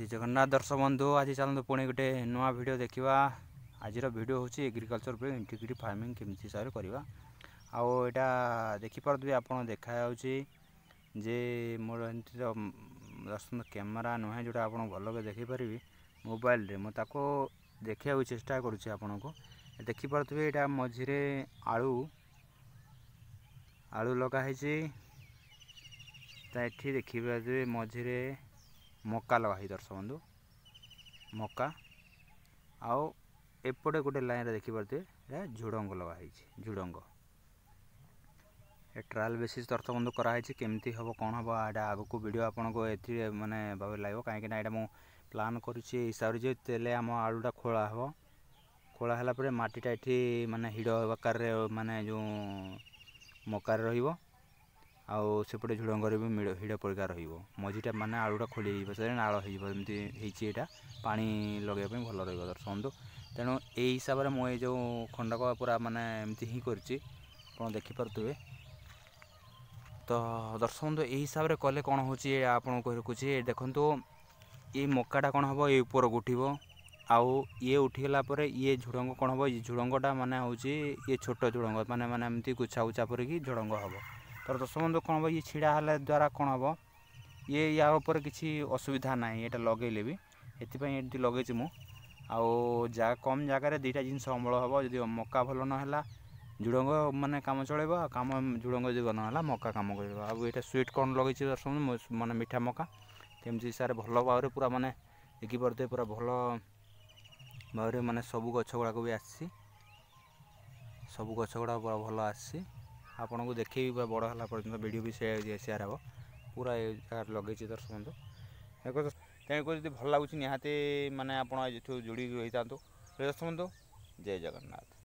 জি জগন্নাথ দর্শক বন্ধু আজ চালু পুঁ গোটে নূয়া ভিডিও দেখা আজর ভিডিও হচ্ছে এগ্রিকলচর উপরে ইন্টিগ্রেটেড ফার্মিং কেমি হিসাবে করা আইটা দেখিপারে আপনার দেখা যাচ্ছে যে মোর এমতি দর্শন ক্যামেরা নুহে যেটা আপনার ভালকে দেখিপারি মোবাইলরে মু তাকে দেখা চেষ্টা করছি আপনার দেখিপারে এটা মঝিরে আলু আলু লগা হয়েছে তা এটি দেখিপারে মঝিরে ମକା ଲଗାହେଇ ଦର୍ଶକ ବନ୍ଧୁ ମକା ଆଉ ଏପଟେ ଗୋଟେ ଲାଇନ୍ରେ ଦେଖିପାରୁଥିବେ ଏଇଟା ଝୁଡ଼ଙ୍ଗ ଲଗା ହେଇଛି ଝୁଡ଼ଙ୍ଗ ଏ ଟ୍ରାଏଲ୍ ବେସିସ୍ ଦର୍ଶକ ବନ୍ଧୁ କରାହେଇଛି କେମିତି ହେବ କ'ଣ ହେବ ଏଇଟା ଆଗକୁ ଭିଡ଼ିଓ ଆପଣଙ୍କୁ ଏଥିରେ ମାନେ ଭାବେ ଲାଗିବ କାହିଁକିନା ଏଇଟା ମୁଁ ପ୍ଲାନ୍ କରୁଛି ଏଇ ହିସାବରେ ଯେ ତେଲେ ଆମ ଆଳୁଟା ଖୋଳା ହେବ ଖୋଳା ହେଲା ପରେ ମାଟିଟା ଏଠି ମାନେ ହିଡ଼ ଆକାରରେ ମାନେ ଯେଉଁ ମକାରେ ରହିବ ଆଉ ସେପଟେ ଝୁଡ଼ଙ୍ଗରେ ବି ହିଡ଼ ପରିକା ରହିବ ମଝିଟା ମାନେ ଆଳୁଟା ଖୋଲି ହେଇଯିବ ସେଟା ନାଳ ହେଇଯିବ ଏମିତି ହେଇଛି ଏଇଟା ପାଣି ଲଗେଇବା ପାଇଁ ଭଲ ରହିବ ଦର୍ଶକନ୍ତୁ ତେଣୁ ଏଇ ହିସାବରେ ମୁଁ ଏଇ ଯେଉଁ ଖଣ୍ଡକ ପୁରା ମାନେ ଏମିତି ହିଁ କରିଛି ଆପଣ ଦେଖିପାରୁଥିବେ ତ ଦର୍ଶକନ୍ତୁ ଏଇ ହିସାବରେ କଲେ କ'ଣ ହେଉଛି ଆପଣଙ୍କୁ ରଖୁଛି ଦେଖନ୍ତୁ ଏଇ ମକାଟା କ'ଣ ହେବ ଏ ଉପରକୁ ଉଠିବ ଆଉ ଇଏ ଉଠିଗଲା ପରେ ଇଏ ଝୁଡ଼ଙ୍ଗ କ'ଣ ହେବ ଏ ଝୁଡ଼ଙ୍ଗଟା ମାନେ ହେଉଛି ଇଏ ଛୋଟ ଝୁଡ଼ଙ୍ଗ ମାନେ ମାନେ ଏମିତି ଗୁଛା ଗୁଛା ପରିକି ଝୁଡ଼ଙ୍ଗ ହେବ तर ଦଶବନ୍ଧୁ କ'ଣ ହେବ ଇଏ ଛିଡ଼ା ହେଲା ଦ୍ୱାରା କ'ଣ ହେବ ଇଏ ୟା ଉପରେ କିଛି ଅସୁବିଧା ନାହିଁ ଏଇଟା ଲଗେଇଲେ ବି ଏଥିପାଇଁ ଏମିତି ଲଗେଇଛି ମୁଁ ଆଉ ଜାଗା କମ୍ ଜାଗାରେ ଦୁଇଟା ଜିନିଷ ଅମଳ ହେବ ଯଦି ମକା ଭଲ ନହେଲା ଝୁଡ଼ଙ୍ଗ ମାନେ କାମ ଚଳେଇବ ଆଉ କାମ ଝୁଡ଼ଙ୍ଗ ଯଦି ନହେଲା ମକା କାମ କରିବ ଆଉ ଏଇଟା ସୁଇଟ୍ କର୍ଣ୍ଣ ଲଗେଇଛି ଦଶବନ୍ଧୁ ମାନେ ମିଠା ମକା ଯେମିତି ସାର୍ ଭଲ ଭାବରେ ପୁରା ମାନେ ଏକି ପାରୁଥିବେ ପୁରା ଭଲ ଭାବରେ ମାନେ ସବୁ ଗଛ ଗୁଡ଼ାକ ବି ଆସିଛି ସବୁ ଗଛ ଗୁଡ଼ାକ ପୁରା ଭଲ ଆସିଛି ଆପଣଙ୍କୁ ଦେଖେଇବି ପୁରା ବଡ଼ ହେଲା ପର୍ଯ୍ୟନ୍ତ ଭିଡ଼ିଓ ବି ସେୟାର ହେବ ପୁରା ଏ ଜାଗାରେ ଲଗେଇଛି ଦର୍ଶକ ବନ୍ଧୁ ତେଣୁକରି ଯଦି ଭଲ ଲାଗୁଛି ନିହାତି ମାନେ ଆପଣ ଏଠୁ ଯୋଡ଼ି ହୋଇଥାନ୍ତୁ ଦର୍ଶକ ବନ୍ଧୁ ଜୟ ଜଗନ୍ନାଥ